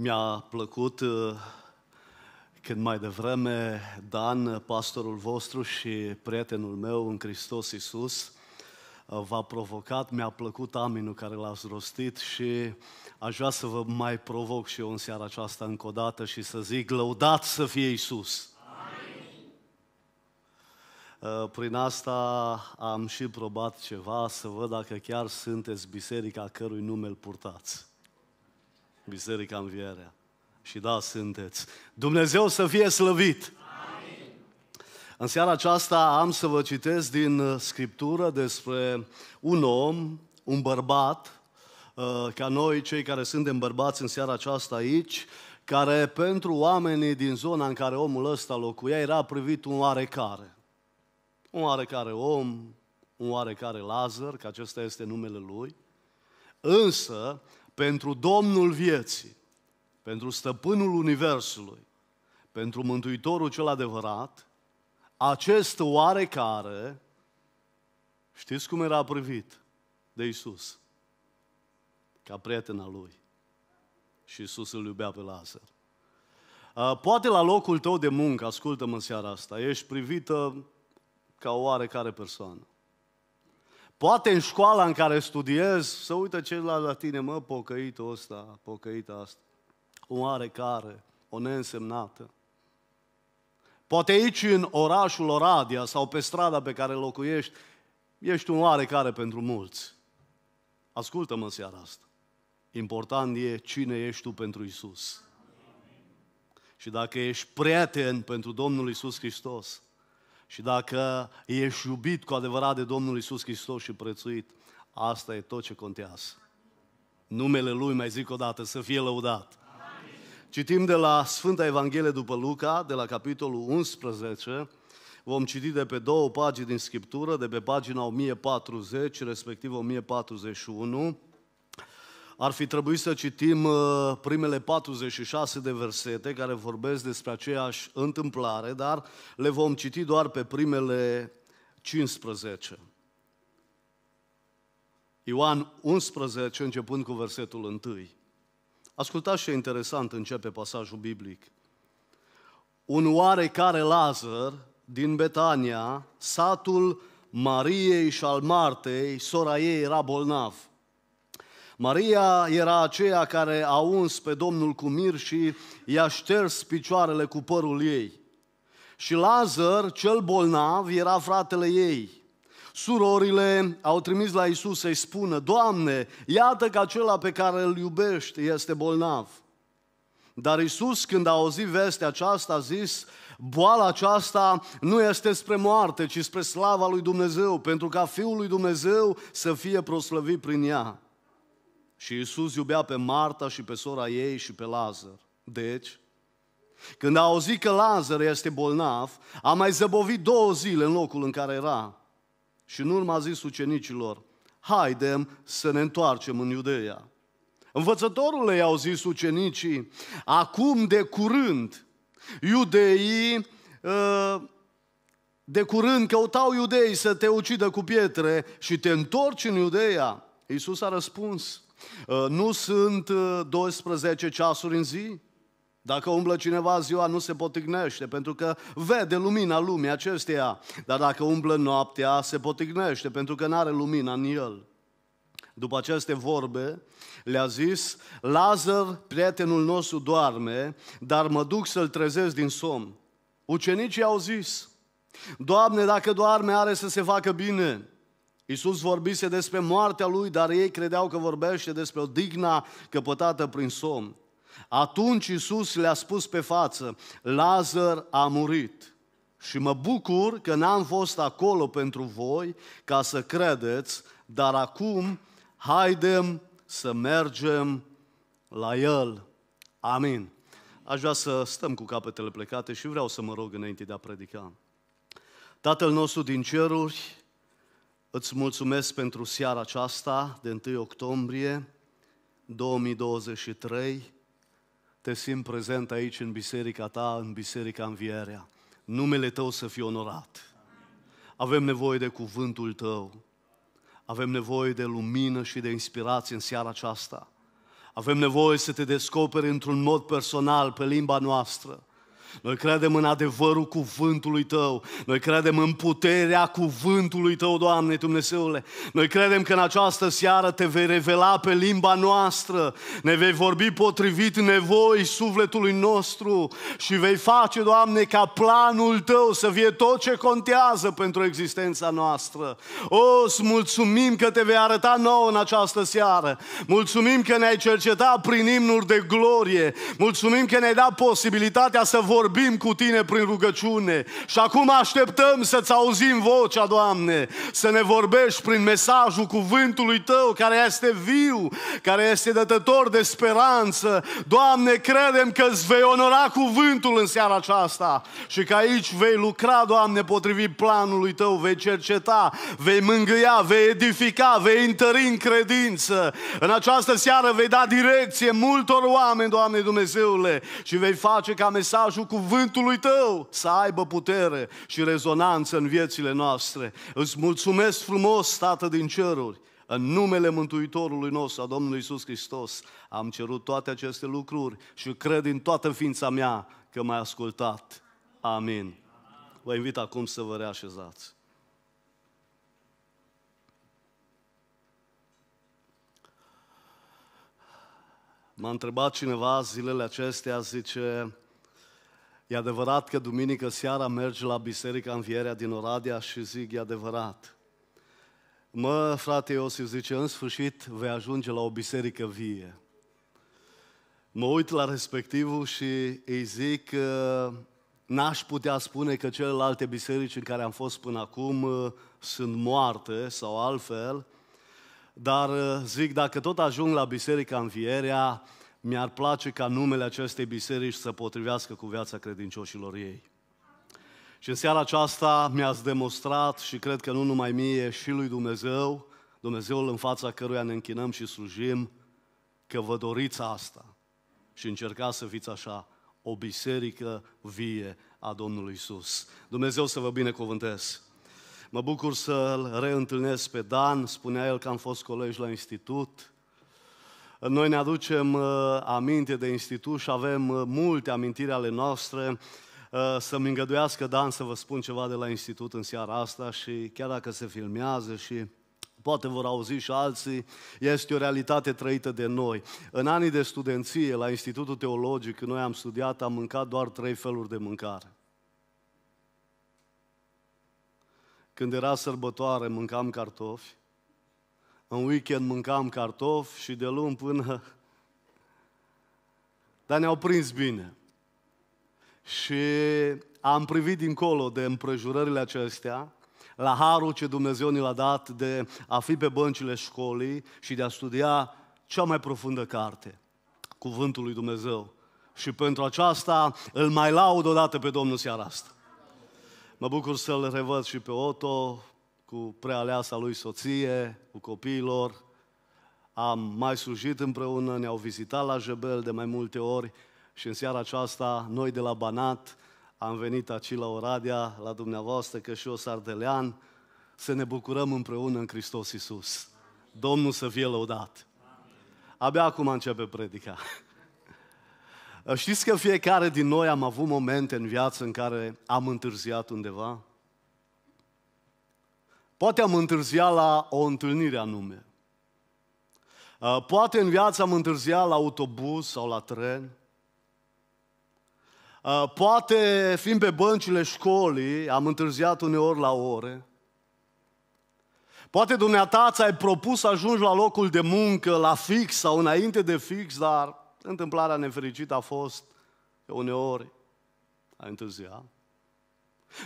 Mi-a plăcut uh, când mai devreme Dan, pastorul vostru și prietenul meu în Hristos Iisus, uh, v-a provocat, mi-a plăcut aminul care l-ați rostit și aș vrea să vă mai provoc și eu în seara aceasta încă o dată și să zic, lăudat să fie Iisus! Uh, prin asta am și probat ceva să văd dacă chiar sunteți biserica cărui nume îl purtați. Biserica Învierea. Și da, sunteți. Dumnezeu să fie slăvit! Amin. În seara aceasta am să vă citesc din uh, Scriptură despre un om, un bărbat, uh, ca noi, cei care suntem bărbați în seara aceasta aici, care pentru oamenii din zona în care omul ăsta locuia era privit un oarecare. Un oarecare om, un oarecare Lazar, că acesta este numele lui, însă pentru Domnul vieții, pentru Stăpânul Universului, pentru Mântuitorul cel adevărat, acest oarecare, știți cum era privit de Isus? Ca prietena lui. Și Isus îl iubea pe Lazar. Poate la locul tău de muncă, ascultă-mă seara asta, ești privită ca o oarecare persoană. Poate în școala în care studiez, să uită celălalt la tine, mă, pocăitul ăsta, pocăita asta, o oarecare, o neînsemnată. Poate aici, în orașul Oradia sau pe strada pe care locuiești, ești un oarecare pentru mulți. Ascultă-mă seara asta. Important e cine ești tu pentru Isus. Și dacă ești prieten pentru Domnul Isus Hristos, și dacă ești iubit cu adevărat de Domnul Isus Hristos și prețuit, asta e tot ce contează. Numele Lui, mai zic o dată, să fie lăudat. Amin. Citim de la Sfânta Evanghelie după Luca, de la capitolul 11, vom citi de pe două pagini din Scriptură, de pe pagina 1040, respectiv 1041, ar fi trebuit să citim uh, primele 46 de versete care vorbesc despre aceeași întâmplare, dar le vom citi doar pe primele 15. Ioan 11, începând cu versetul 1. Ascultați ce interesant începe pasajul biblic. Un oarecare Lazar din Betania, satul Mariei și al Martei, sora ei era bolnav. Maria era aceea care a uns pe Domnul cu mir și i-a șters picioarele cu părul ei. Și Lazar, cel bolnav, era fratele ei. Surorile au trimis la Isus să-i spună, Doamne, iată că acela pe care îl iubești este bolnav. Dar Isus, când a auzit vestea aceasta, a zis, boala aceasta nu este spre moarte, ci spre slava lui Dumnezeu, pentru ca Fiul lui Dumnezeu să fie proslăvit prin ea. Și Iisus iubea pe Marta și pe sora ei și pe Lazar. Deci, când a auzit că Lazar este bolnav, a mai zăbovit două zile în locul în care era. Și în urmă a zis ucenicilor, haidem să ne întoarcem în Iudeia. Învățătorul i-au zis ucenicii, acum de curând, iudeii ă, de curând căutau iudeii să te ucidă cu pietre și te întorci în Iudeia. Iisus a răspuns, Uh, nu sunt 12 uh, ceasuri în zi? Dacă umblă cineva ziua, nu se potignește, pentru că vede lumina lumii acesteia. Dar dacă umblă noaptea, se potignește, pentru că nu are lumina în el. După aceste vorbe, le-a zis, Lazar, prietenul nostru, doarme, dar mă duc să-l trezesc din somn. Ucenicii au zis, Doamne, dacă doarme, are să se facă bine. Iisus vorbise despre moartea lui, dar ei credeau că vorbește despre o digna căpătată prin somn. Atunci Iisus le-a spus pe față, Lazar a murit. Și mă bucur că n-am fost acolo pentru voi ca să credeți, dar acum haidem să mergem la el. Amin. Aș vrea să stăm cu capetele plecate și vreau să mă rog înainte de a predica. Tatăl nostru din ceruri, Îți mulțumesc pentru seara aceasta de 1 octombrie 2023. Te simt prezent aici în biserica ta, în biserica Învierea. Numele tău să fie onorat. Avem nevoie de cuvântul tău. Avem nevoie de lumină și de inspirație în seara aceasta. Avem nevoie să te descoperi într-un mod personal pe limba noastră. Noi credem în adevărul cuvântului Tău. Noi credem în puterea cuvântului Tău, Doamne Dumnezeule. Noi credem că în această seară Te vei revela pe limba noastră. Ne vei vorbi potrivit nevoi sufletului nostru și vei face, Doamne, ca planul Tău să fie tot ce contează pentru existența noastră. O, îți mulțumim că Te vei arăta nou în această seară. Mulțumim că ne-ai cercetat prin imnuri de glorie. Mulțumim că ne-ai dat posibilitatea să vorbim vorbim cu Tine prin rugăciune și acum așteptăm să-ți auzim vocea, Doamne, să ne vorbești prin mesajul cuvântului Tău care este viu, care este dătător de speranță. Doamne, credem că îți vei onora cuvântul în seara aceasta și că aici vei lucra, Doamne, potrivit planului Tău, vei cerceta, vei mângâia, vei edifica, vei întări în credință. În această seară vei da direcție multor oameni, Doamne Dumnezeule, și vei face ca mesajul cuvântului tău să aibă putere și rezonanță în viețile noastre. Îți mulțumesc frumos, Tată din ceruri, în numele Mântuitorului nostru, a Domnului Isus Hristos, am cerut toate aceste lucruri și cred în toată ființa mea că m-ai ascultat. Amin. Vă invit acum să vă reașezați. M-a întrebat cineva zilele acestea, zice, E adevărat că duminică seara mergi la Biserica Învierea din Oradea și zic, e adevărat. Mă, frate Iosif zice, în sfârșit vei ajunge la o biserică vie. Mă uit la respectivul și îi zic, ă, n-aș putea spune că celelalte biserici în care am fost până acum ă, sunt moarte sau altfel, dar ă, zic, dacă tot ajung la Biserica Învierea, mi-ar place ca numele acestei biserici să potrivească cu viața credincioșilor ei. Și în seara aceasta mi-ați demonstrat și cred că nu numai mie, și lui Dumnezeu, Dumnezeul în fața căruia ne închinăm și slujim, că vă doriți asta și încercați să fiți așa, o biserică vie a Domnului Isus. Dumnezeu să vă binecuvântez. Mă bucur să-l reîntâlnesc pe Dan, spunea el că am fost colegi la institut, noi ne aducem uh, aminte de institut și avem uh, multe amintiri ale noastre. Uh, să-mi îngăduiască, Dan, să vă spun ceva de la institut în seara asta și chiar dacă se filmează și poate vor auzi și alții, este o realitate trăită de noi. În anii de studenție, la Institutul Teologic, când noi am studiat, am mâncat doar trei feluri de mâncare. Când era sărbătoare, mâncam cartofi în weekend mâncam cartofi și de luni până... Dar ne-au prins bine. Și am privit dincolo de împrejurările acestea, la harul ce Dumnezeu ne l-a dat de a fi pe băncile școlii și de a studia cea mai profundă carte, Cuvântul lui Dumnezeu. Și pentru aceasta îl mai laud odată pe Domnul seara asta. Mă bucur să-l revăd și pe Otto, cu prealeasa lui soție, cu copiilor. Am mai slujit împreună, ne-au vizitat la Jebel de mai multe ori și în seara aceasta noi de la Banat am venit aici la Oradea, la dumneavoastră, că și eu sardelean, să ne bucurăm împreună în Hristos Iisus. Domnul să fie lăudat! Abia acum începe predica. Știți că fiecare din noi am avut momente în viață în care am întârziat undeva? Poate am întârziat la o întâlnire anume. Uh, poate în viață am întârziat la autobuz sau la tren. Uh, poate, fiind pe băncile școlii, am întârziat uneori la ore. Poate dumneata ți-ai propus să ajungi la locul de muncă, la fix sau înainte de fix, dar întâmplarea nefericită a fost că uneori ai întârziat.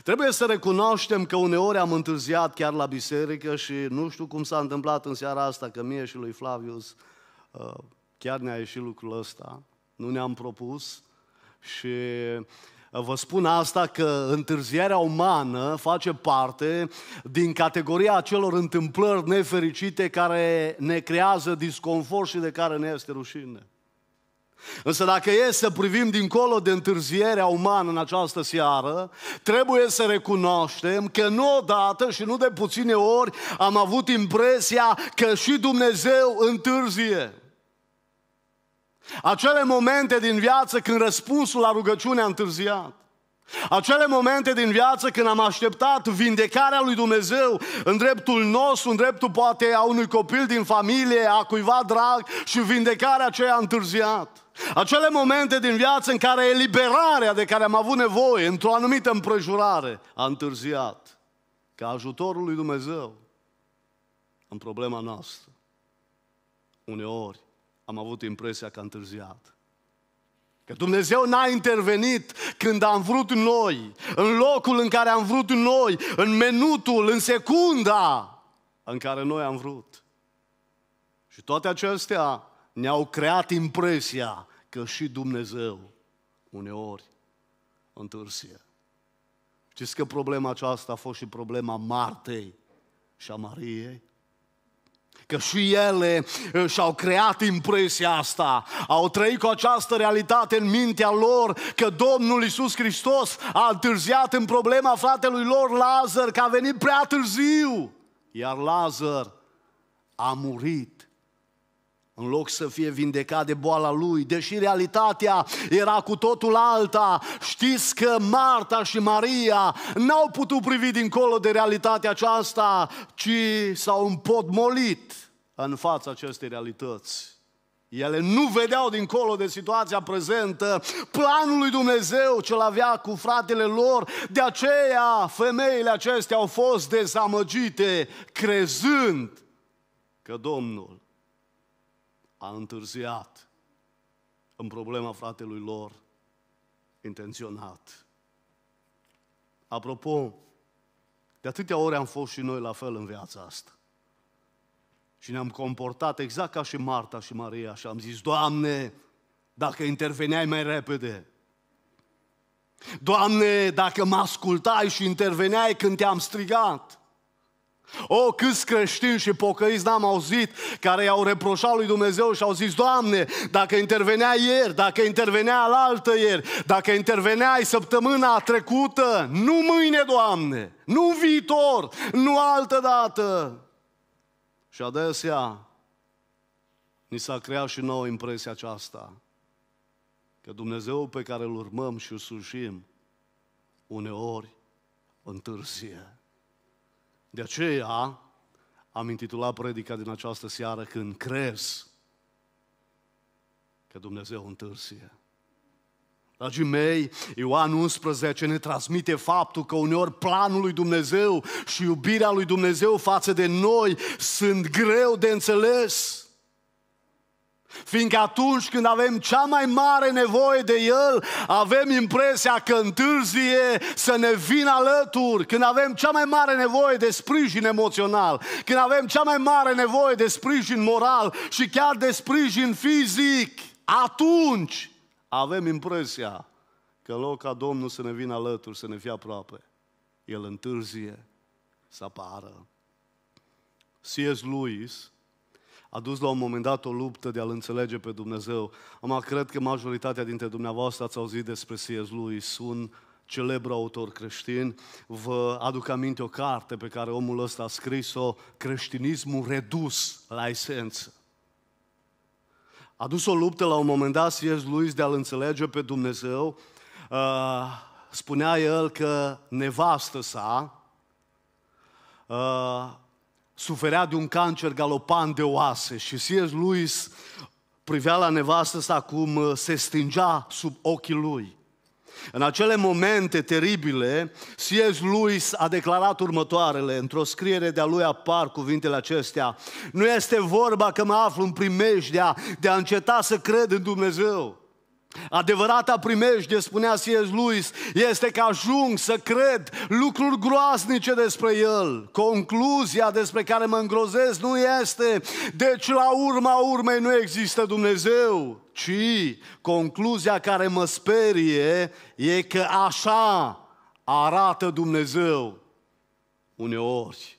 Trebuie să recunoaștem că uneori am întârziat chiar la biserică și nu știu cum s-a întâmplat în seara asta, că mie și lui Flavius uh, chiar ne-a ieșit lucrul ăsta, nu ne-am propus și uh, vă spun asta că întârzierea umană face parte din categoria acelor întâmplări nefericite care ne creează disconfort și de care ne este rușine. Însă dacă e să privim dincolo de întârzierea umană în această seară, trebuie să recunoaștem că nu odată și nu de puține ori am avut impresia că și Dumnezeu întârzie. Acele momente din viață când răspunsul la rugăciune a întârziat. Acele momente din viață când am așteptat vindecarea lui Dumnezeu în dreptul nostru, în dreptul poate a unui copil din familie, a cuiva drag și vindecarea aceea a întârziat. Acele momente din viață în care eliberarea de care am avut nevoie într-o anumită împrejurare a întârziat ca ajutorul lui Dumnezeu în problema noastră. Uneori am avut impresia că a întârziat. Că Dumnezeu n-a intervenit când am vrut noi, în locul în care am vrut noi, în minutul, în secunda în care noi am vrut. Și toate acestea ne-au creat impresia că și Dumnezeu uneori întârzie. Știți că problema aceasta a fost și problema Martei și a Mariei? Că și ele și-au creat impresia asta, au trăit cu această realitate în mintea lor că Domnul Isus Hristos a întârziat în problema fratelui lor Lazar, că a venit prea târziu. Iar Lazar a murit în loc să fie vindecat de boala lui, deși realitatea era cu totul alta. Știți că Marta și Maria n-au putut privi dincolo de realitatea aceasta, ci s-au împotmolit în fața acestei realități. Ele nu vedeau dincolo de situația prezentă planul lui Dumnezeu ce avea cu fratele lor. De aceea femeile acestea au fost dezamăgite crezând că Domnul a întârziat în problema fratelui lor intenționat. Apropo, de atâtea ori am fost și noi la fel în viața asta. Și ne-am comportat exact ca și Marta și Maria și am zis, Doamne, dacă interveneai mai repede, Doamne, dacă mă ascultai și interveneai când te-am strigat, o, oh, câți creștini și pocăiți n-am auzit care i-au reproșat lui Dumnezeu și au zis, Doamne, dacă intervenea ieri, dacă intervenea alaltă ieri, dacă interveneai săptămâna trecută, nu mâine, Doamne, nu viitor, nu altă dată. Și adesea ni s-a creat și nouă impresia aceasta că Dumnezeu pe care îl urmăm și îl sușim uneori întârzie. De aceea am intitulat predica din această seară Când crezi că Dumnezeu întârzie. Dragii mei, Ioan 11 ne transmite faptul că uneori planul lui Dumnezeu și iubirea lui Dumnezeu față de noi sunt greu de înțeles. Fiindcă atunci când avem cea mai mare nevoie de El, avem impresia că întârzie să ne vină alături. Când avem cea mai mare nevoie de sprijin emoțional, când avem cea mai mare nevoie de sprijin moral și chiar de sprijin fizic, atunci avem impresia că loc ca Domnul să ne vină alături, să ne fie aproape. El întârzie să apară. C.S. Lewis, a dus la un moment dat o luptă de a-L înțelege pe Dumnezeu. Am cred că majoritatea dintre dumneavoastră ați auzit despre C.S. lui un celebru autor creștin. Vă aduc aminte o carte pe care omul ăsta a scris-o, Creștinismul redus la esență. A dus o luptă la un moment dat C.S. lui de a-L înțelege pe Dumnezeu. Uh, spunea el că nevastă sa uh, suferea de un cancer galopant de oase și C.S. Lewis privea la nevastă sa cum uh, se stingea sub ochii lui. În acele momente teribile, C.S. Lewis a declarat următoarele. Într-o scriere de-a lui apar cuvintele acestea. Nu este vorba că mă aflu în primejdea de a înceta să cred în Dumnezeu. Adevărata primejde, spunea C.S. Lewis, este că ajung să cred lucruri groaznice despre el. Concluzia despre care mă îngrozesc nu este, deci la urma urmei nu există Dumnezeu, ci concluzia care mă sperie e că așa arată Dumnezeu uneori.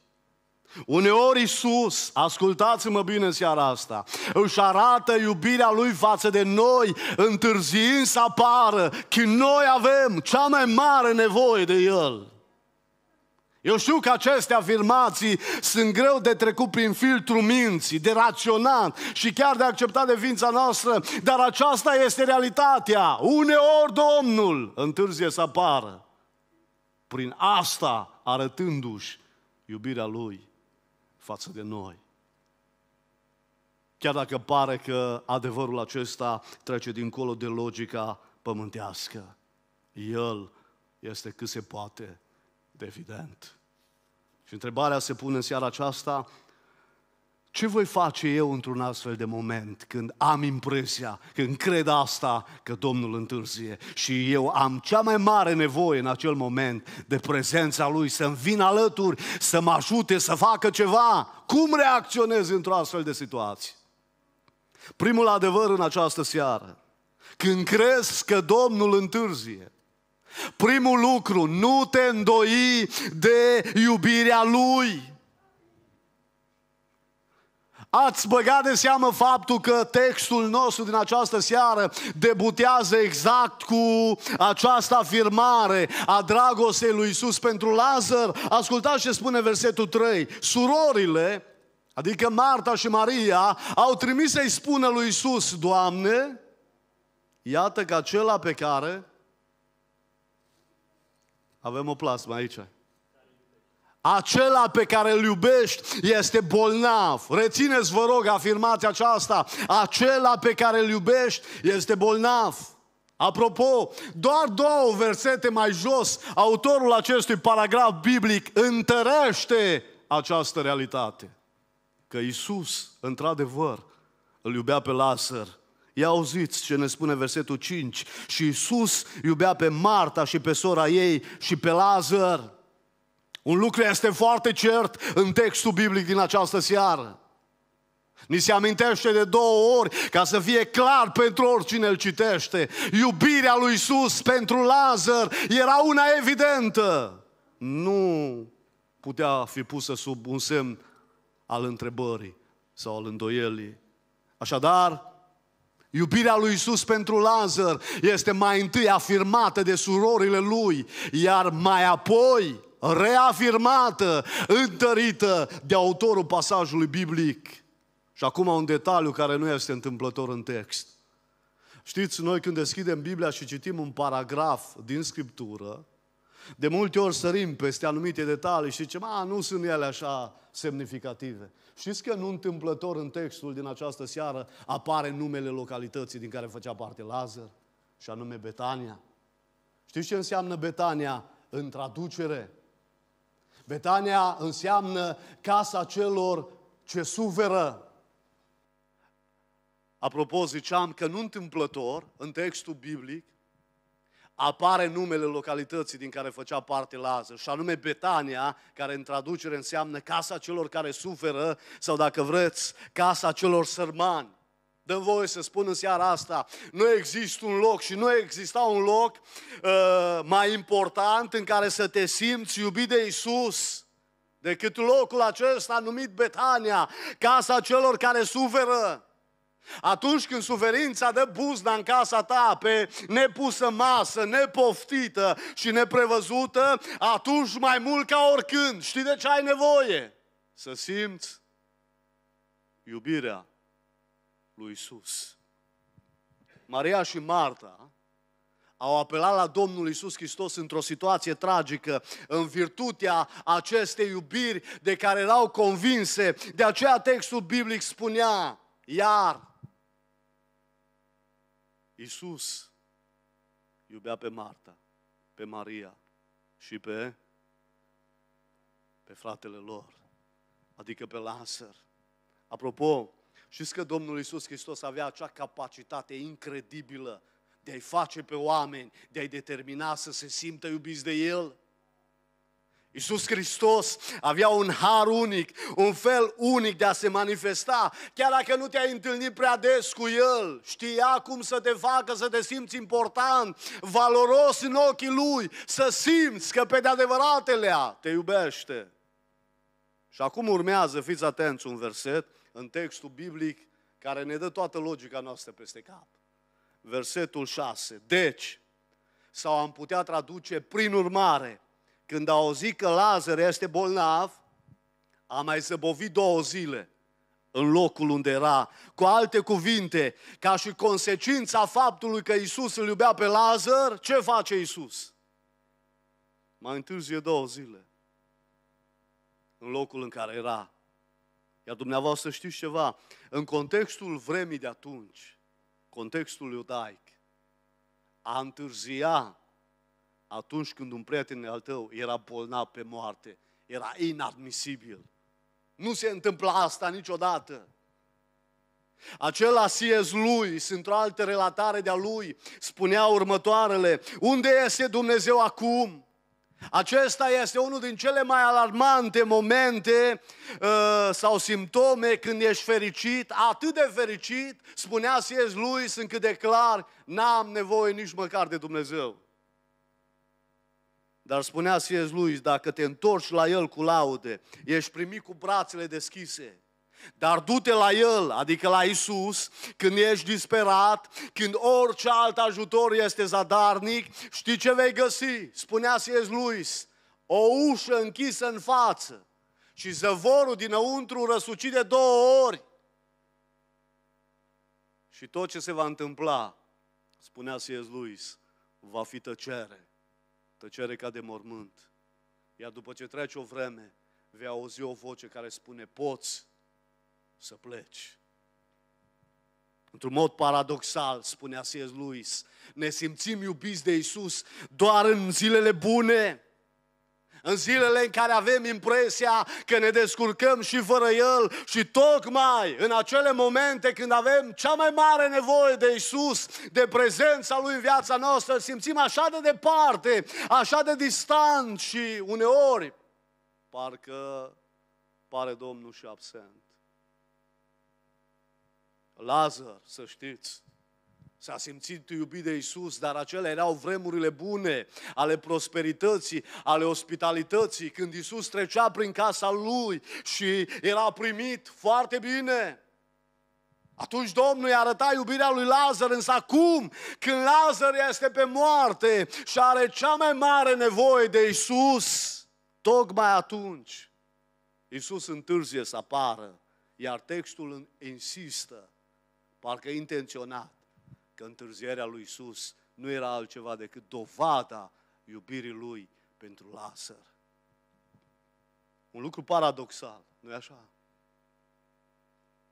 Uneori Iisus, ascultați-mă bine în seara asta, își arată iubirea Lui față de noi, întârziind să apară, că noi avem cea mai mare nevoie de El. Eu știu că aceste afirmații sunt greu de trecut prin filtru minții, de raționat și chiar de acceptat de ființa noastră, dar aceasta este realitatea. Uneori Domnul întârzie să apară, prin asta arătându-și iubirea Lui față de noi. Chiar dacă pare că adevărul acesta trece dincolo de logica pământească, el este cât se poate de evident. Și întrebarea se pune în seara aceasta, ce voi face eu într-un astfel de moment când am impresia, când cred asta că Domnul întârzie și eu am cea mai mare nevoie în acel moment de prezența Lui, să-mi vin alături, să mă ajute să facă ceva? Cum reacționez într-o astfel de situație? Primul adevăr în această seară, când crezi că Domnul întârzie, primul lucru, nu te îndoi de iubirea Lui. Ați băgat de seamă faptul că textul nostru din această seară debutează exact cu această afirmare a dragostei lui Isus pentru Lazar? Ascultați ce spune versetul 3. Surorile, adică Marta și Maria, au trimis să-i spună lui Isus, Doamne, iată că acela pe care avem o plasmă aici. Acela pe care îl iubești este bolnav. Rețineți, vă rog, afirmația aceasta. Acela pe care îl iubești este bolnav. Apropo, doar două versete mai jos, autorul acestui paragraf biblic întărește această realitate. Că Isus, într-adevăr, îl iubea pe Lazar. Ia auziți ce ne spune versetul 5. Și Isus iubea pe Marta și pe sora ei și pe Lazar. Un lucru este foarte cert în textul biblic din această seară. Ni se amintește de două ori ca să fie clar pentru oricine îl citește. Iubirea lui Isus pentru Lazar era una evidentă. Nu putea fi pusă sub un semn al întrebării sau al îndoielii. Așadar, Iubirea lui Isus pentru Lazar este mai întâi afirmată de surorile lui, iar mai apoi reafirmată, întărită de autorul pasajului biblic. Și acum un detaliu care nu este întâmplător în text. Știți, noi când deschidem Biblia și citim un paragraf din Scriptură, de multe ori sărim peste anumite detalii și zicem, a, nu sunt ele așa semnificative. Știți că nu întâmplător în textul din această seară apare numele localității din care făcea parte Lazar, și anume Betania. Știți ce înseamnă Betania în traducere? Betania înseamnă casa celor ce suferă. Apropo, ziceam că nu întâmplător, în textul biblic, apare numele localității din care făcea parte Lazar, și anume Betania, care în traducere înseamnă casa celor care suferă, sau dacă vreți, casa celor sărmani dă voie să spun în seara asta, nu există un loc și nu exista un loc uh, mai important în care să te simți iubit de Isus decât locul acesta numit Betania, casa celor care suferă. Atunci când suferința dă buzna în casa ta pe nepusă masă, nepoftită și neprevăzută, atunci mai mult ca oricând, știi de ce ai nevoie? Să simți iubirea lui Isus. Maria și Marta au apelat la Domnul Isus Hristos într-o situație tragică, în virtutea acestei iubiri de care erau convinse. De aceea textul biblic spunea, iar Isus iubea pe Marta, pe Maria și pe, pe fratele lor, adică pe Lazar. Apropo, Știți că Domnul Isus Hristos avea acea capacitate incredibilă de a-i face pe oameni, de a-i determina să se simtă iubiți de El? Iisus Hristos avea un har unic, un fel unic de a se manifesta. Chiar dacă nu te-ai întâlnit prea des cu El, știa cum să te facă să te simți important, valoros în ochii Lui, să simți că pe de adevăratelea te iubește. Și acum urmează, fiți atenți, un verset, în textul biblic care ne dă toată logica noastră peste cap. Versetul 6. Deci, sau am putea traduce prin urmare, când a auzit că Lazar este bolnav, a mai zăbovit două zile în locul unde era. Cu alte cuvinte, ca și consecința faptului că Isus îl iubea pe Lazar, ce face Isus? Mai întârzie două zile în locul în care era iar dumneavoastră știți ceva, în contextul vremii de atunci, contextul iudaic, a întârzia atunci când un prieten al tău era bolnav pe moarte, era inadmisibil. Nu se întâmpla asta niciodată. Acela C.S. lui, într-o altă relatare de-a lui, spunea următoarele, Unde este Dumnezeu acum? Acesta este unul din cele mai alarmante momente uh, sau simptome când ești fericit, atât de fericit, spunea lui, sunt cât de clar, n-am nevoie nici măcar de Dumnezeu. Dar spunea Sies lui, dacă te întorci la el cu laude, ești primit cu brațele deschise. Dar du-te la El, adică la Isus, când ești disperat, când orice alt ajutor este zadarnic, știi ce vei găsi? Spunea C.S. Lewis, o ușă închisă în față și zăvorul dinăuntru răsucit de două ori. Și tot ce se va întâmpla, spunea C.S. Lewis, va fi tăcere. Tăcere ca de mormânt. Iar după ce trece o vreme, vei auzi o voce care spune, poți, să pleci. Într-un mod paradoxal, spunea C.S. Lewis, ne simțim iubiți de Isus doar în zilele bune, în zilele în care avem impresia că ne descurcăm și fără El și tocmai în acele momente când avem cea mai mare nevoie de Isus, de prezența Lui în viața noastră, simțim așa de departe, așa de distant și uneori parcă pare Domnul și absent. Lazar, să știți. S-a simțit iubit de Isus, dar acele erau vremurile bune, ale prosperității, ale ospitalității, când Isus trecea prin casa lui și era primit foarte bine. Atunci Domnul i i-a arătat iubirea lui Lazar, însă acum, când Lazar este pe moarte și are cea mai mare nevoie de Isus, tocmai atunci Isus întârzie să apară, iar textul insistă parcă intenționat, că întârzierea lui Iisus nu era altceva decât dovada iubirii lui pentru Lazar. Un lucru paradoxal, nu e așa?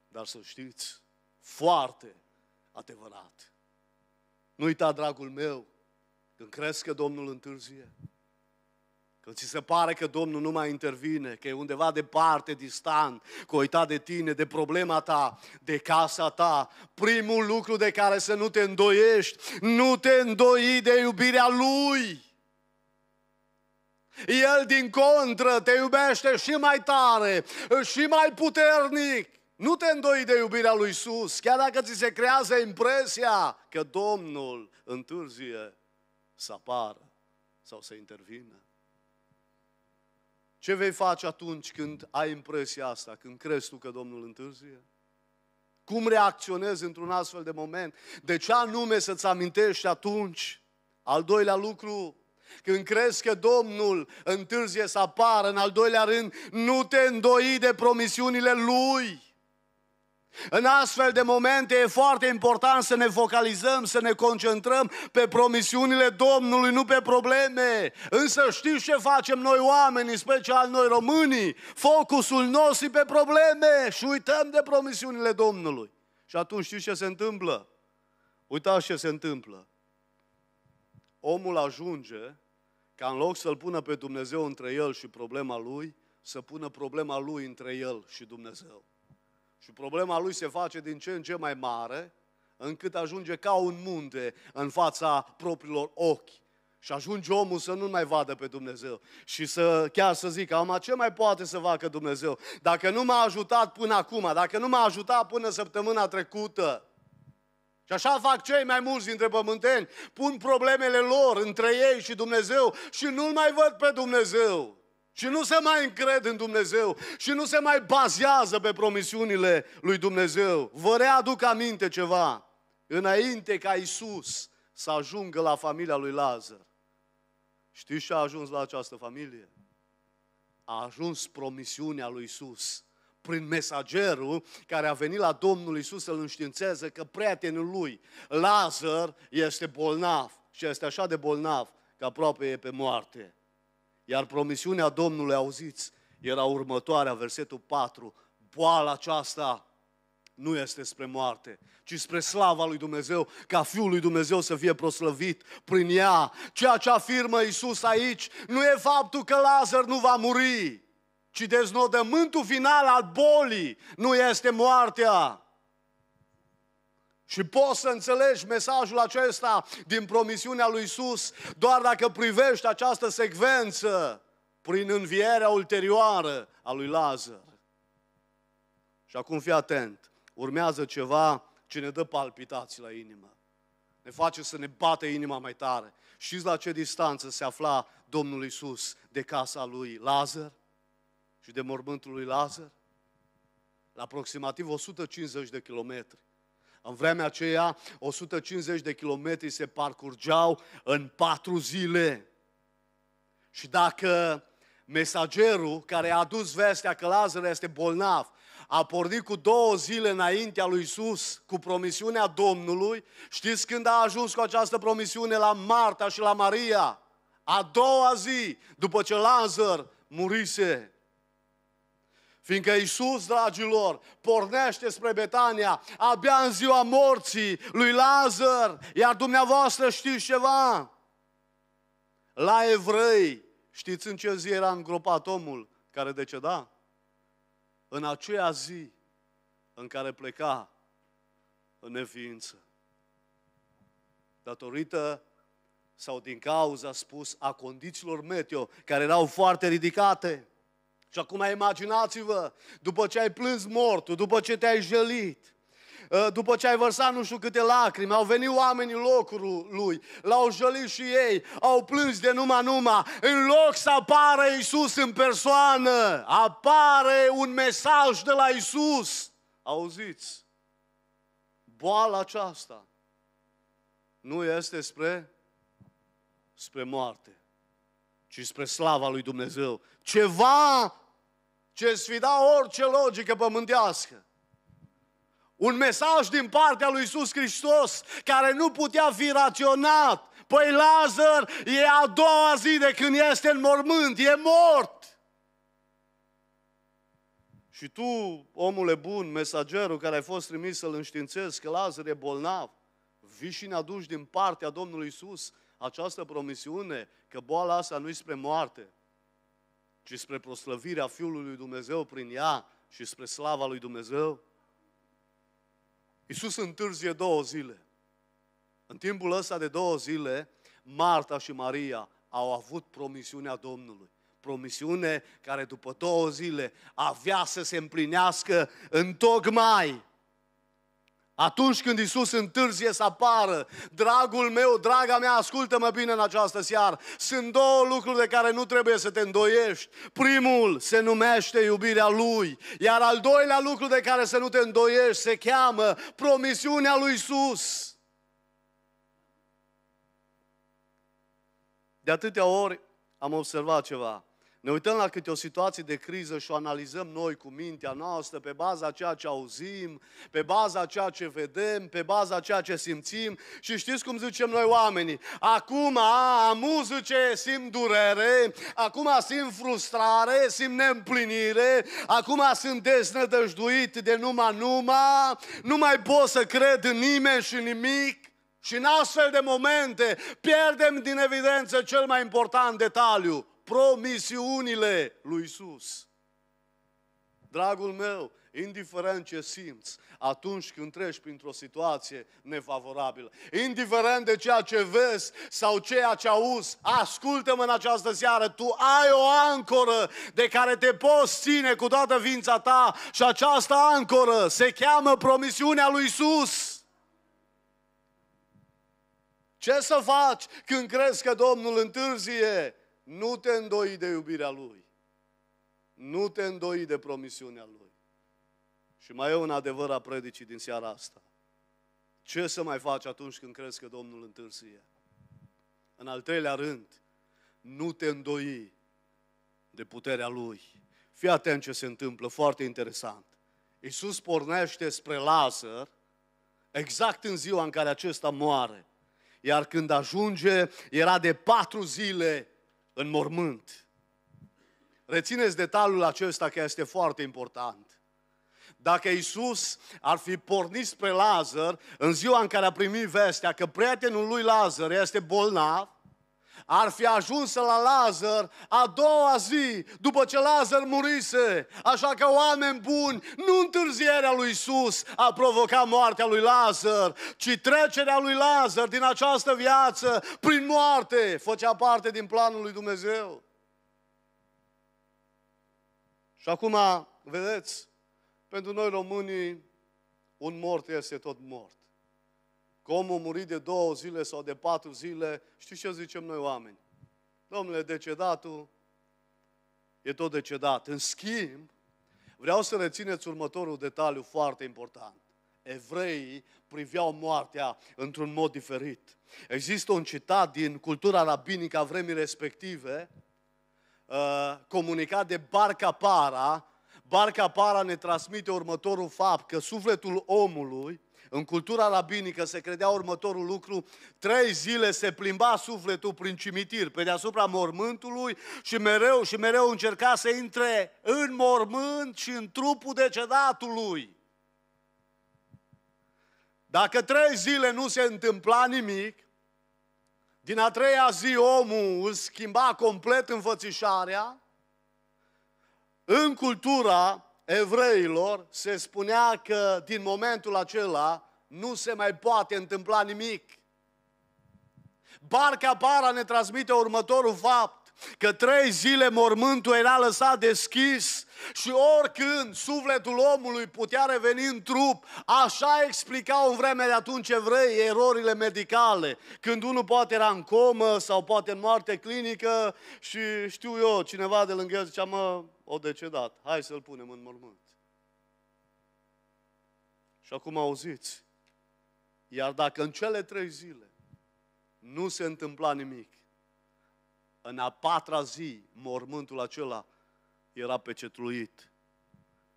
Dar să știți, foarte adevărat. Nu uita, dragul meu, când crezi că Domnul întârzie, când ți se pare că Domnul nu mai intervine, că e undeva departe, distant, că uita de tine, de problema ta, de casa ta, primul lucru de care să nu te îndoiești, nu te îndoi de iubirea Lui. El, din contră, te iubește și mai tare, și mai puternic. Nu te îndoi de iubirea lui sus, chiar dacă ți se creează impresia că Domnul întârzie să apară sau să intervină. Ce vei face atunci când ai impresia asta, când crezi tu că Domnul întârzie? Cum reacționezi într-un astfel de moment? De ce anume să-ți amintești atunci? Al doilea lucru, când crezi că Domnul întârzie să apară, în al doilea rând, nu te îndoi de promisiunile Lui. În astfel de momente e foarte important să ne focalizăm, să ne concentrăm pe promisiunile Domnului, nu pe probleme. Însă știți ce facem noi oamenii, special noi românii? Focusul nostru pe probleme și uităm de promisiunile Domnului. Și atunci știți ce se întâmplă? Uitați ce se întâmplă. Omul ajunge ca în loc să-L pună pe Dumnezeu între el și problema lui, să pună problema lui între el și Dumnezeu. Și problema lui se face din ce în ce mai mare, încât ajunge ca un munte în fața propriilor ochi. Și ajunge omul să nu mai vadă pe Dumnezeu și să chiar să zică, „Am ce mai poate să facă Dumnezeu? Dacă nu m-a ajutat până acum, dacă nu m-a ajutat până săptămâna trecută, și așa fac cei mai mulți dintre pământeni, pun problemele lor între ei și Dumnezeu și nu-L mai văd pe Dumnezeu. Și nu se mai încred în Dumnezeu și nu se mai bazează pe promisiunile lui Dumnezeu. Vă readuc aminte ceva. Înainte ca Isus să ajungă la familia lui Lazar, știți ce a ajuns la această familie? A ajuns promisiunea lui Isus prin mesagerul care a venit la Domnul Isus să-l înștiințeze că prietenul lui, Lazar, este bolnav și este așa de bolnav că aproape e pe moarte. Iar promisiunea Domnului, auziți, era următoarea, versetul 4. Boala aceasta nu este spre moarte, ci spre slava lui Dumnezeu, ca Fiul lui Dumnezeu să fie proslăvit prin ea. Ceea ce afirmă Iisus aici nu e faptul că Lazar nu va muri, ci deznodământul final al bolii nu este moartea, și poți să înțelegi mesajul acesta din promisiunea lui Isus doar dacă privești această secvență prin învierea ulterioară a lui Lazar. Și acum fii atent, urmează ceva ce ne dă palpitații la inimă. Ne face să ne bate inima mai tare. Știți la ce distanță se afla Domnul Isus de casa lui Lazar și de mormântul lui Lazar? La aproximativ 150 de kilometri. În vremea aceea, 150 de kilometri se parcurgeau în patru zile. Și dacă mesagerul care a adus vestea că Lazar este bolnav, a pornit cu două zile înaintea lui Isus cu promisiunea Domnului, știți când a ajuns cu această promisiune la Marta și la Maria? A doua zi, după ce Lazar murise. Fiindcă Iisus, dragilor, pornește spre Betania abia în ziua morții lui Lazar. Iar dumneavoastră știți ceva? La evrei, știți în ce zi era îngropat omul care deceda? În aceea zi în care pleca în neființă. Datorită sau din cauza spus a condițiilor meteo care erau foarte ridicate, și acum imaginați-vă, după ce ai plâns mortul, după ce te-ai jălit, ă, după ce ai vărsat nu știu câte lacrimi, au venit oamenii locul lui, l-au jălit și ei, au plâns de numa numa. În loc să apară Iisus în persoană, apare un mesaj de la Iisus. Auziți, boala aceasta nu este spre, spre moarte, ci spre slava lui Dumnezeu. Ceva ce sfida orice logică pământească. Un mesaj din partea lui Iisus Hristos care nu putea fi raționat. Păi Lazar e a doua zi de când este în mormânt, e mort. Și tu, omule bun, mesagerul care ai fost trimis să-l înștiințezi că Lazar e bolnav, vii și ne aduci din partea Domnului Isus această promisiune că boala asta nu-i spre moarte, ci spre proslăvirea Fiului lui Dumnezeu prin ea și spre slava lui Dumnezeu? Iisus întârzie două zile. În timpul ăsta de două zile, Marta și Maria au avut promisiunea Domnului. Promisiune care după două zile avea să se împlinească în tocmai atunci când Isus întârzie să apară, dragul meu, draga mea, ascultă-mă bine în această seară. Sunt două lucruri de care nu trebuie să te îndoiești. Primul se numește iubirea Lui, iar al doilea lucru de care să nu te îndoiești se cheamă promisiunea lui Isus. De atâtea ori am observat ceva. Ne uităm la câte o situație de criză și o analizăm noi cu mintea noastră, pe baza ceea ce auzim, pe baza ceea ce vedem, pe baza ceea ce simțim. Și știți cum zicem noi oamenii? Acum am zice, simt durere, acum simt frustrare, simt neîmplinire, acum sunt deznădăjduit de numai numa, nu mai pot să cred în nimeni și nimic. Și în astfel de momente pierdem din evidență cel mai important detaliu, promisiunile lui Isus. Dragul meu, indiferent ce simți atunci când treci printr-o situație nefavorabilă, indiferent de ceea ce vezi sau ceea ce auzi, ascultă-mă în această seară, tu ai o ancoră de care te poți ține cu toată ființa ta și această ancoră se cheamă promisiunea lui Isus. Ce să faci când crezi că Domnul întârzie? Nu te îndoi de iubirea Lui. Nu te îndoi de promisiunea Lui. Și mai e un adevăr a predicii din seara asta. Ce să mai faci atunci când crezi că Domnul întârzie? În al treilea rând, nu te îndoi de puterea Lui. Fii atent ce se întâmplă, foarte interesant. Iisus pornește spre Lazar exact în ziua în care acesta moare. Iar când ajunge, era de patru zile în mormânt. Rețineți detaliul acesta că este foarte important. Dacă Isus ar fi pornit spre Lazar în ziua în care a primit vestea că prietenul lui Lazar este bolnav, ar fi ajuns la Lazar a doua zi după ce Lazar murise. Așa că oameni buni, nu întârzierea lui Isus a provocat moartea lui Lazar, ci trecerea lui Lazar din această viață prin moarte făcea parte din planul lui Dumnezeu. Și acum, vedeți, pentru noi românii, un mort este tot mort că omul murit de două zile sau de patru zile, știți ce zicem noi oameni? Domnule, decedatul e tot decedat. În schimb, vreau să rețineți următorul detaliu foarte important. Evreii priveau moartea într-un mod diferit. Există un citat din cultura rabinică a vremii respective, uh, comunicat de Barca Para. Barca Para ne transmite următorul fapt, că sufletul omului în cultura rabinică se credea următorul lucru, trei zile se plimba sufletul prin cimitir, pe deasupra mormântului și mereu și mereu încerca să intre în mormânt și în trupul decedatului. Dacă trei zile nu se întâmpla nimic, din a treia zi omul îl schimba complet înfățișarea, în cultura evreilor se spunea că din momentul acela nu se mai poate întâmpla nimic. Barca Bara ne transmite următorul fapt că trei zile mormântul era lăsat deschis și oricând sufletul omului putea reveni în trup, așa explicau în vremea de atunci evrei erorile medicale, când unul poate era în comă sau poate în moarte clinică și știu eu, cineva de lângă el zicea, mă, o decedat, hai să-l punem în mormânt. Și acum auziți, iar dacă în cele trei zile nu se întâmpla nimic, în a patra zi, mormântul acela era pecetluit.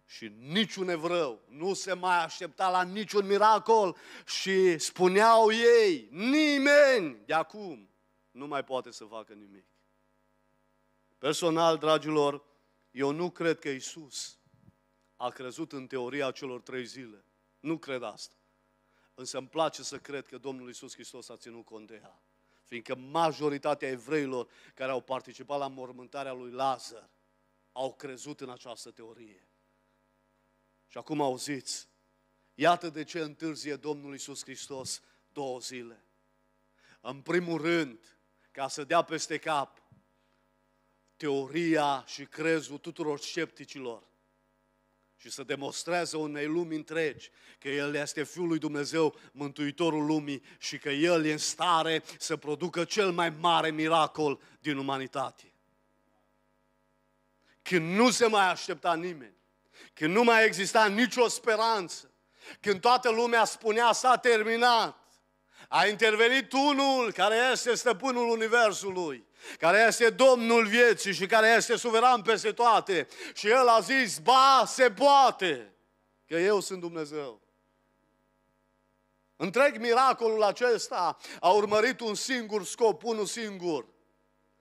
Și niciun evreu nu se mai aștepta la niciun miracol și spuneau ei, nimeni de acum nu mai poate să facă nimic. Personal, dragilor, eu nu cred că Isus a crezut în teoria celor trei zile. Nu cred asta. Însă îmi place să cred că Domnul Isus Hristos a ținut cont de ea. Fiindcă majoritatea evreilor care au participat la mormântarea lui Lazar au crezut în această teorie. Și acum auziți, iată de ce întârzie Domnul Iisus Hristos două zile. În primul rând, ca să dea peste cap teoria și crezul tuturor scepticilor și să demonstrează unei lumi întregi că El este Fiul lui Dumnezeu, Mântuitorul lumii și că El e în stare să producă cel mai mare miracol din umanitate. Când nu se mai aștepta nimeni, când nu mai exista nicio speranță, când toată lumea spunea s-a terminat, a intervenit unul care este stăpânul Universului care este Domnul vieții și care este suveran peste toate. Și El a zis, ba, se poate, că eu sunt Dumnezeu. Întreg miracolul acesta a urmărit un singur scop, unul singur.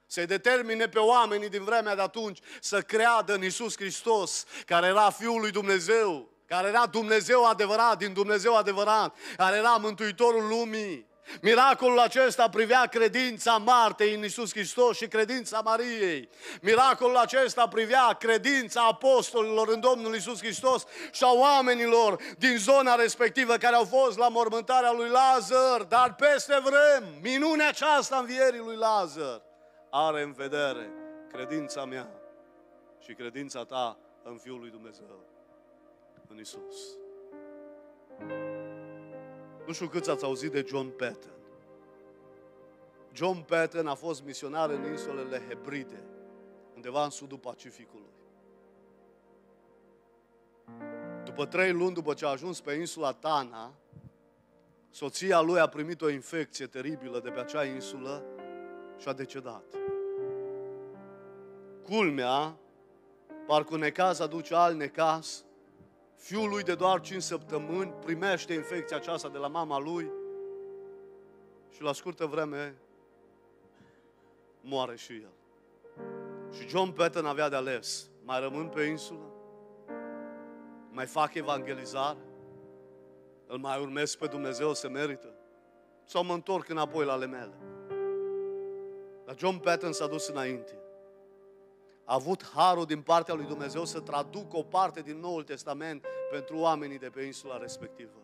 Se determine pe oamenii din vremea de atunci să creadă în Isus Hristos, care era Fiul lui Dumnezeu, care era Dumnezeu adevărat, din Dumnezeu adevărat, care era Mântuitorul lumii. Miracolul acesta privea credința Martei în Iisus Hristos și credința Mariei. Miracolul acesta privea credința apostolilor în Domnul Iisus Hristos și a oamenilor din zona respectivă care au fost la mormântarea lui Lazar, dar peste vrem, minunea aceasta învierii lui Lazar are în vedere credința mea și credința ta în Fiul lui Dumnezeu, în Isus. thank you nu știu câți ați auzit de John Patton. John Patton a fost misionar în insulele Hebride, undeva în sudul Pacificului. După trei luni după ce a ajuns pe insula Tana, soția lui a primit o infecție teribilă de pe acea insulă și a decedat. Culmea, parcă un necaz aduce alt necaz, Fiul lui de doar 5 săptămâni primește infecția aceasta de la mama lui și la scurtă vreme moare și el. Și John Patton avea de ales. Mai rămân pe insulă? Mai fac evangelizare? Îl mai urmez pe Dumnezeu, se merită? Sau mă întorc înapoi la ale mele? Dar John Patton s-a dus înainte a avut harul din partea lui Dumnezeu să traducă o parte din Noul Testament pentru oamenii de pe insula respectivă.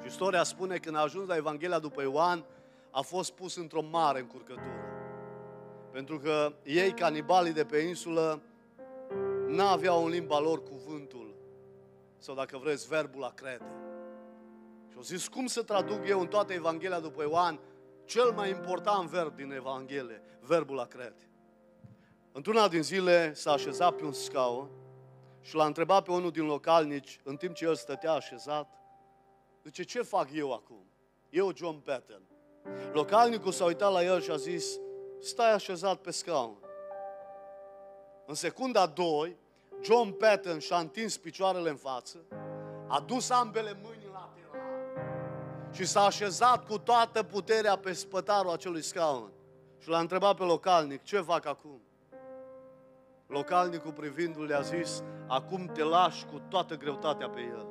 Și istoria spune că când a ajuns la Evanghelia după Ioan, a fost pus într-o mare încurcătură. Pentru că ei, canibalii de pe insulă, n-aveau în limba lor cuvântul, sau dacă vreți, verbul a crede. Și au zis, cum să traduc eu în toată Evanghelia după Ioan cel mai important verb din Evanghelie, verbul a crede. Într-una din zile s-a așezat pe un scaun și l-a întrebat pe unul din localnici, în timp ce el stătea așezat, zice, ce fac eu acum? Eu, John Patton. Localnicul s-a uitat la el și a zis, stai așezat pe scaun. În secunda 2, John Patton și-a întins picioarele în față, a dus ambele mâini la lateral și s-a așezat cu toată puterea pe spătarul acelui scaun. Și l-a întrebat pe localnic, ce fac acum? Localnicul privindu-l le-a zis, acum te lași cu toată greutatea pe el.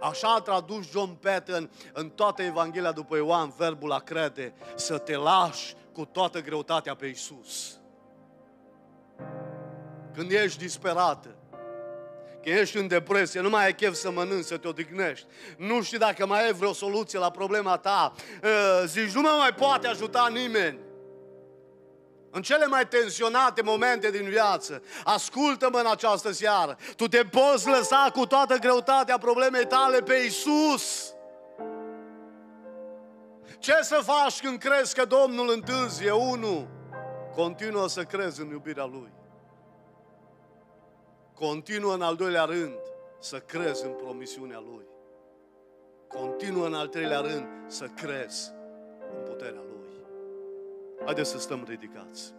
Așa a tradus John Patton în toată Evanghelia după Ioan, verbul a crede, să te lași cu toată greutatea pe Isus. Când ești disperată, când ești în depresie, nu mai ai chef să mănânci, să te odihnești, nu știi dacă mai ai vreo soluție la problema ta, ă, zici, nu mă mai poate ajuta nimeni în cele mai tensionate momente din viață. Ascultă-mă în această seară. Tu te poți lăsa cu toată greutatea problemei tale pe Isus. Ce să faci când crezi că Domnul întârzie? Unu, continuă să crezi în iubirea Lui. Continuă în al doilea rând să crezi în promisiunea Lui. Continuă în al treilea rând să crezi în puterea Lui. Haideți să stăm ridicați.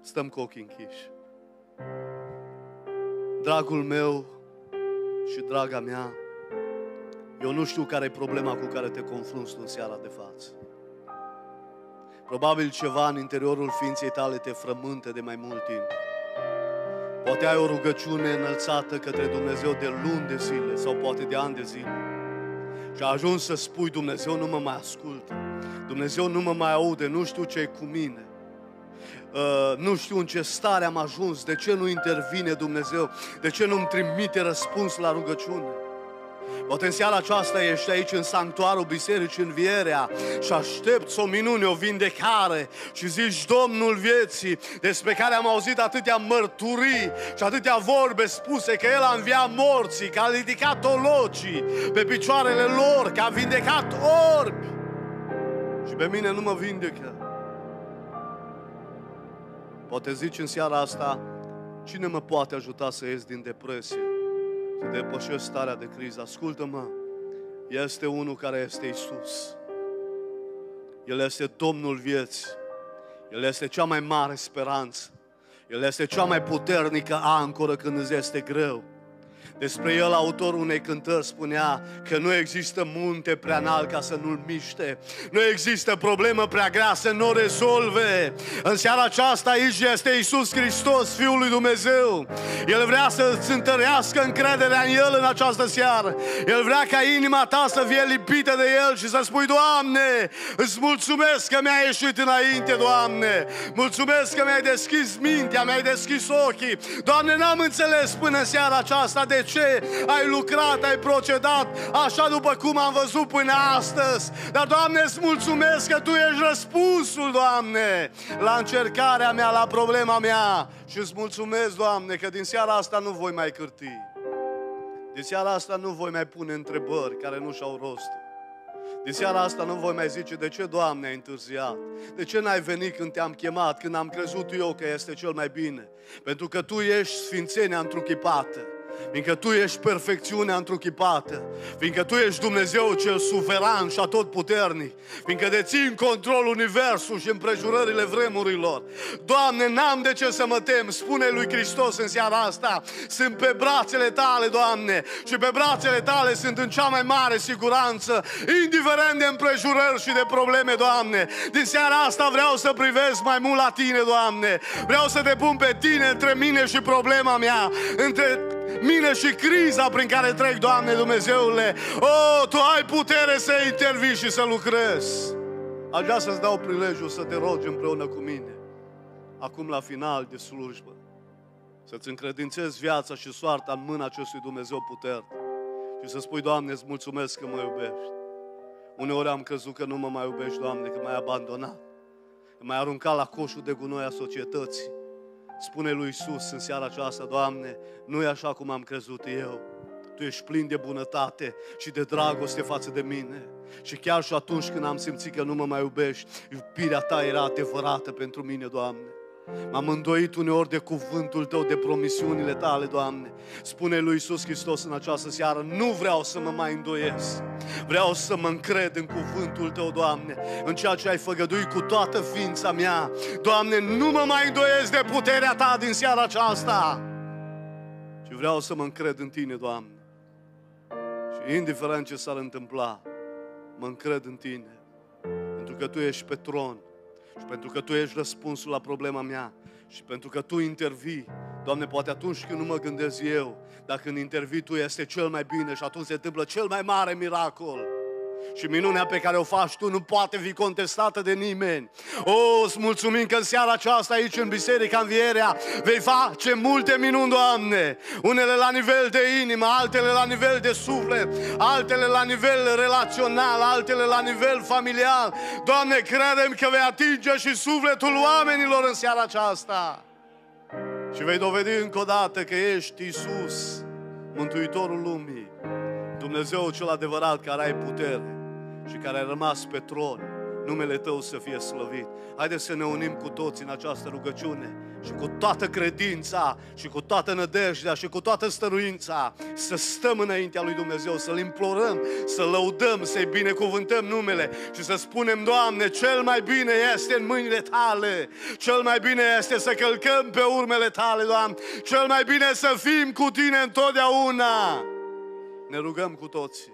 Stăm cu ochii închiși. Dragul meu și draga mea, eu nu știu care e problema cu care te confrunți în seara de față. Probabil ceva în interiorul ființei tale te frământă de mai mult timp. Poate ai o rugăciune înălțată către Dumnezeu de luni de zile sau poate de ani de zile. Și a ajuns să spui, Dumnezeu nu mă mai ascultă. Dumnezeu nu mă mai aude, nu știu ce cu mine. Uh, nu știu în ce stare am ajuns, de ce nu intervine Dumnezeu, de ce nu-mi trimite răspuns la rugăciune. Potențial aceasta ești aici în sanctuarul Bisericii vierea și aștepți o minune, o vindecare și zici Domnul vieții despre care am auzit atâtea mărturii și atâtea vorbe spuse că El a înviat morții, că a ridicat ologii pe picioarele lor, că a vindecat orbi. Pe mine nu mă vindecă. Poate zici în seara asta, cine mă poate ajuta să ies din depresie, să depășesc starea de criză? Ascultă-mă, este unul care este Isus. El este Domnul vieții. El este cea mai mare speranță. El este cea mai puternică ancoră când îți este greu. Despre el, autorul unei cântări spunea că nu există munte prea înalt ca să nu-l miște. Nu există problemă prea grea să nu o rezolve. În seara aceasta aici este Isus Hristos, Fiul lui Dumnezeu. El vrea să-ți întărească încrederea în El în această seară. El vrea ca inima ta să fie lipită de El și să spui, Doamne, îți mulțumesc că mi-ai ieșit înainte, Doamne. Mulțumesc că mi-ai deschis mintea, mi-ai deschis ochii. Doamne, n-am înțeles până seara aceasta de ce ai lucrat, ai procedat așa după cum am văzut până astăzi. Dar, Doamne, îți mulțumesc că Tu ești răspunsul, Doamne, la încercarea mea, la problema mea. Și îți mulțumesc, Doamne, că din seara asta nu voi mai cârti. Din seara asta nu voi mai pune întrebări care nu și-au rost. Din seara asta nu voi mai zice, de ce, Doamne, ai întârziat? De ce n-ai venit când te-am chemat, când am crezut eu că este cel mai bine? Pentru că Tu ești sfințenia întruchipată fiindcă Tu ești perfecțiunea întruchipată, fiindcă Tu ești Dumnezeu cel suveran și atotputernic, fiindcă în control universul și împrejurările vremurilor. Doamne, n-am de ce să mă tem, spune lui Hristos în seara asta, sunt pe brațele Tale, Doamne, și pe brațele Tale sunt în cea mai mare siguranță, indiferent de împrejurări și de probleme, Doamne. Din seara asta vreau să privesc mai mult la Tine, Doamne. Vreau să te pun pe Tine între mine și problema mea, între mine și criza prin care trec, Doamne Dumnezeule. O, oh, Tu ai putere să intervii și să lucrezi. Aș vrea să-ți dau prilejul să te rogi împreună cu mine. Acum la final de slujbă. Să-ți încredințezi viața și soarta în mâna acestui Dumnezeu puternic. Și să spui, Doamne, îți mulțumesc că mă iubești. Uneori am crezut că nu mă mai iubești, Doamne, că m-ai abandonat. Că m-ai aruncat la coșul de gunoi a societății. Spune lui Iisus în seara aceasta, Doamne, nu e așa cum am crezut eu. Tu ești plin de bunătate și de dragoste față de mine. Și chiar și atunci când am simțit că nu mă mai iubești, iubirea ta era adevărată pentru mine, Doamne. M-am îndoit uneori de cuvântul Tău, de promisiunile Tale, Doamne. Spune lui Iisus Hristos în această seară, nu vreau să mă mai îndoiesc. Vreau să mă încred în cuvântul Tău, Doamne, în ceea ce ai făgăduit cu toată ființa mea. Doamne, nu mă mai îndoiesc de puterea Ta din seara aceasta. Și vreau să mă încred în Tine, Doamne. Și indiferent ce s-ar întâmpla, mă încred în Tine. Pentru că Tu ești pe tron și pentru că Tu ești răspunsul la problema mea și pentru că Tu intervii, Doamne, poate atunci când nu mă gândesc eu, dacă când intervii Tu este cel mai bine și atunci se întâmplă cel mai mare miracol. Și minunea pe care o faci tu nu poate fi contestată de nimeni. O, oh, îți mulțumim că în seara aceasta aici în Biserica Învierea vei face multe minuni, Doamne. Unele la nivel de inimă, altele la nivel de suflet, altele la nivel relațional, altele la nivel familial. Doamne, credem că vei atinge și sufletul oamenilor în seara aceasta. Și vei dovedi încă o dată că ești Isus, Mântuitorul lumii. Dumnezeu cel adevărat care ai putere și care ai rămas pe tron, numele Tău să fie slăvit. Haideți să ne unim cu toți în această rugăciune și cu toată credința și cu toată nădejdea și cu toată stăruința să stăm înaintea lui Dumnezeu, să-L implorăm, să lăudăm, să-i binecuvântăm numele și să spunem, Doamne, cel mai bine este în mâinile Tale, cel mai bine este să călcăm pe urmele Tale, Doamne, cel mai bine să fim cu Tine întotdeauna. Ne rugăm cu toții.